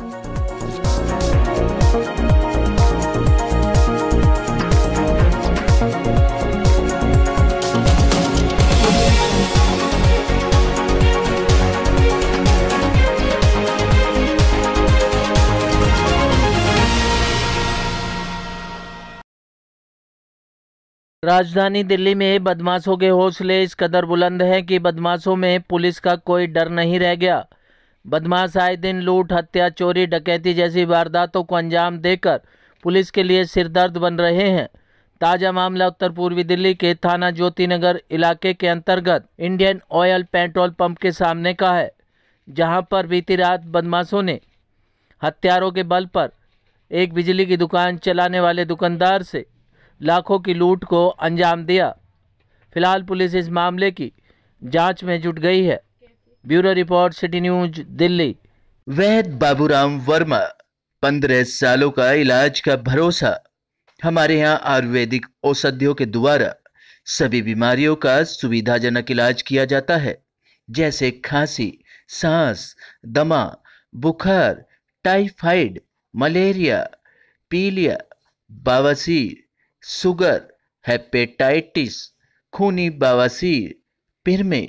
राजधानी दिल्ली में बदमाशों के हौसले इस कदर बुलंद हैं कि बदमाशों में पुलिस का कोई डर नहीं रह गया बदमाश आए दिन लूट हत्या चोरी डकैती जैसी वारदातों को अंजाम देकर पुलिस के लिए सिरदर्द बन रहे हैं ताज़ा मामला उत्तर पूर्वी दिल्ली के थाना ज्योति नगर इलाके के अंतर्गत इंडियन ऑयल पेट्रोल पंप के सामने का है जहां पर बीती रात बदमाशों ने हथियारों के बल पर एक बिजली की दुकान चलाने वाले दुकानदार से लाखों की लूट को अंजाम दिया फिलहाल पुलिस इस मामले की जांच में जुट गई है bureau report city news Delhi वैद बाबूराम वर्मा पंद्रह सालों का इलाज का भरोसा हमारे यहाँ आयुर्वेदिक औषधियों के द्वारा सभी बीमारियों का सुविधाजनक इलाज किया जाता है जैसे खांसी सांस दमा बुखार टाइफाइड मलेरिया पीलिया बवासीर सुगर हेपेटाइटिस खूनी बवासीर पिरमे